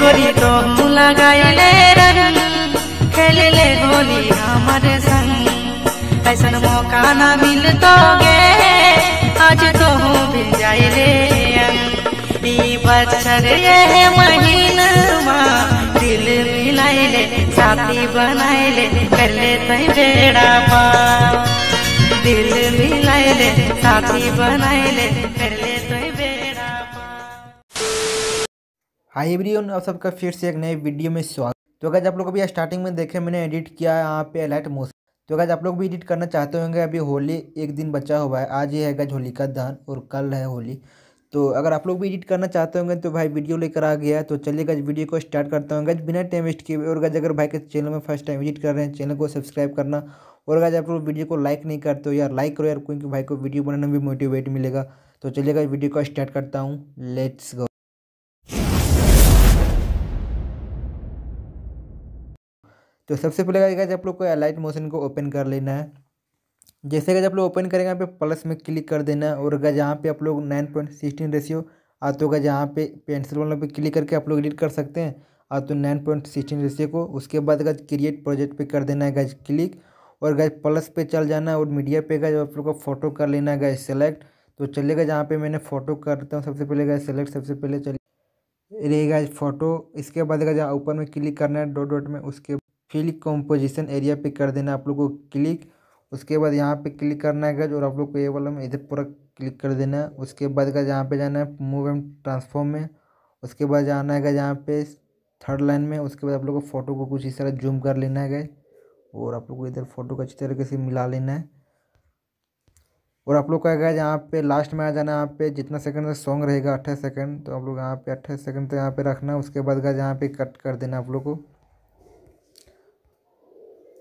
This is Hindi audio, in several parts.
गोरी तो हम लगाइले रही खेले ले होली हमारे संग ऐसा मौका ना मिल तो गे आज तो हो भी जाइले बच्चर यह महीना दिल मिलाइले साथी बनाइले पहले तय तो बेड़ा पा दिल मिलाइले साथी बनाइले पहले हाई एवरीवन आप सबका फिर से एक नए वीडियो में स्वागत तो अगर आप लोग अभी स्टार्टिंग में देखे मैंने एडिट किया है यहाँ पे अलाइट मोशन तो अगर आप लोग भी एडिट करना चाहते होंगे अभी होली एक दिन बचा हुआ है आज ही है गज होली का दहन और कल है होली तो अगर आप लोग भी एडिट करना चाहते होंगे तो भाई वीडियो लेकर आ गया तो चलिए गज वीडियो को स्टार्ट करता हूँ गज बिना टाइम वेस्ट किए और गज अगर भाई के चैनल में फर्स्ट टाइम विजिट कर रहे हैं चैनल को सब्सक्राइब करना और अगर आप लोग वीडियो को लाइक नहीं करते हो यार लाइक करो यार क्योंकि भाई को वीडियो बनाने में भी मोटिवेट मिलेगा तो चलिए गज वीडियो को स्टार्ट करता हूँ लेट्स गो तो सबसे पहले गाइज आप लोग को अलाइट मोशन को ओपन कर लेना है जैसे कि आप लोग ओपन करेंगे यहाँ पे प्लस में क्लिक कर देना है और गज यहाँ पे आप लोग नाइन पॉइंट सिक्सटीन रेशियो आ तो गज यहाँ पे पेंसिल वालों पे क्लिक करके आप लोग एडिट कर सकते हैं आ तो नाइन पॉइंट सिक्सटीन रेशियो को उसके बाद गज क्रिएट प्रोजेक्ट पे कर देना है गज क्लिक और गज प्लस पे चल जाना है और मीडिया पे गज आप लोग का फ़ोटो कर लेना है गज सेलेक्ट तो चलेगा जहाँ पर मैंने फ़ोटो करता हूँ सबसे पहले गज सेलेक्ट सबसे पहले चले रहेगा फ़ोटो इसके बाद जहाँ ऊपर में क्लिक करना है डॉट डॉट में उसके फिल कंपोजिशन एरिया पे कर देना आप लोग को क्लिक उसके बाद यहाँ पे क्लिक करना है गज और आप लोग को ये वाला में इधर पूरा क्लिक कर देना है उसके बाद का यहाँ पे जाना है मूव एंड ट्रांसफॉर्म में उसके बाद जाना है यहाँ पे थर्ड लाइन में उसके बाद आप लोग को फ़ोटो को कुछ इस तरह जूम कर लेना है गए और आप लोग को इधर फोटो को अच्छी तरीके से मिला लेना है और आप लोग का गया यहाँ पे लास्ट में आ जाना यहाँ पे जितना सेकंड का सॉन्ग रहेगा अट्ठाईस सेकंड तो आप लोग यहाँ पे अट्ठाईस सेकंड तक तो यहाँ पे रखना उसके बाद का यहाँ पे कट कर देना आप लोग को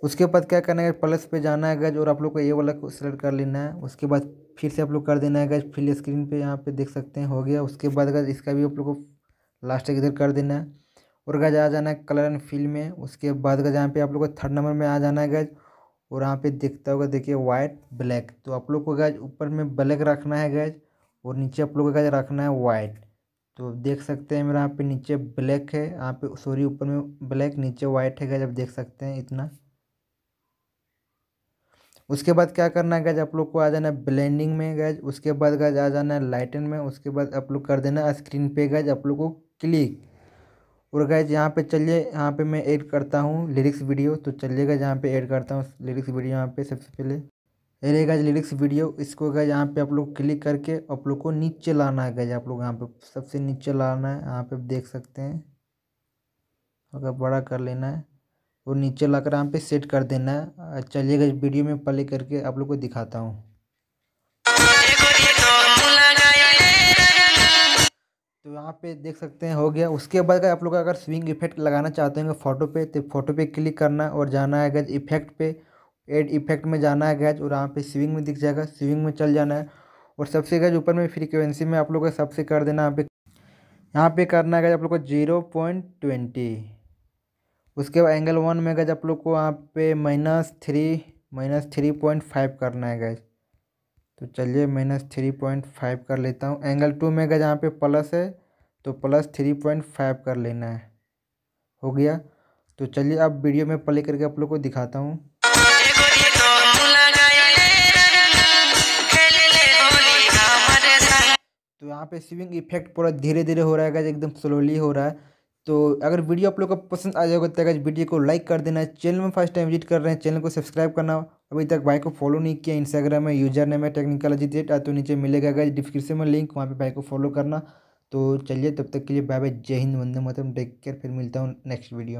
उसके बाद क्या करना है प्लस पे जाना है गज और आप लोग को ये वाला सेलेक्ट कर लेना है उसके बाद फिर से आप लोग कर देना है गज फिर स्क्रीन पे यहाँ पे देख सकते हैं हो गया उसके बाद गज इसका भी आप लोग को लास्ट तक इधर कर देना है और गज आ जाना है कलर एंड फिल में उसके बाद गज यहाँ पे आप लोग को थर्ड नंबर में आ जाना है गज और यहाँ पे देखता होगा देखिए वाइट ब्लैक तो आप लोग को गज ऊपर में ब्लैक रखना है गज और नीचे आप लोग को गज रखना है वाइट तो देख सकते हैं मेरा यहाँ पे नीचे ब्लैक है यहाँ पे सॉरी ऊपर में ब्लैक नीचे वाइट है गज आप देख सकते हैं इतना उसके बाद क्या करना है गैज आप लोग को आ जाना है ब्लेंडिंग में गैज उसके बाद गैज आ जाना है लाइटन में उसके बाद आप लोग कर देना स्क्रीन पे गैज आप लोग को क्लिक और गैज यहाँ पे चलिए यहाँ पे मैं ऐड करता हूँ लिरिक्स वीडियो तो चलिएगा यहाँ पे ऐड करता हूँ लिरिक्स वीडियो यहाँ पे सबसे पहले अरे गैज लिरिक्स वीडियो इसको गैज यहाँ पे आप लोग क्लिक करके आप लोग को नीचे लाना है गैज आप लोग यहाँ पे सबसे नीचे लाना है यहाँ पे देख सकते हैं अगर बड़ा कर लेना है और नीचे लाकर यहाँ पे सेट कर देना है चलिएगा इस वीडियो में प्ले करके आप लोग को दिखाता हूँ तो यहाँ पे देख सकते हैं हो गया उसके बाद आप लोग अगर स्विंग इफेक्ट लगाना चाहते होंगे फोटो पे तो फोटो पे क्लिक करना और जाना है गज इफेक्ट पे एड इफेक्ट में जाना है गज और यहाँ पे स्विंग में दिख जाएगा स्विंग में चल जाना है और सबसे गज ऊपर में फ्रीक्वेंसी में आप लोग सबसे कर देना यहाँ पे यहाँ पे करना है गज आप लोग को जीरो पॉइंट ट्वेंटी उसके बाद एंगल वन में गज आप लोग को वहाँ पे minus three minus three point five करना है गज तो चलिए माइनस थ्री पॉइंट फाइव कर लेता हूँ एंगल टू में गज यहाँ पे प्लस है तो प्लस थ्री पॉइंट फाइव कर लेना है हो गया तो चलिए अब वीडियो में प्ले करके आप लोग को दिखाता हूँ तो यहाँ पे स्विंग इफेक्ट पूरा धीरे धीरे हो रहा है एकदम स्लोली हो रहा है तो अगर वीडियो आप लोग को पसंद आ जाएगा तो अगर वीडियो को लाइक कर देना चैनल में फर्स्ट टाइम विजिट कर रहे हैं चैनल को सब्सक्राइब करना अभी तक भाई को फॉलो नहीं किया इंस्टाग्राम में यूजर नेम है टेक्निकल अजित तो नीचे मिलेगा अगर डिस्क्रिप्शन में लिंक वहाँ पर भाई को फॉलो करना तो चलिए तब तक के लिए बाय बाय जय हिंद वंदे मातरम टेक केयर फिर मिलता हूँ नेक्स्ट वीडियो में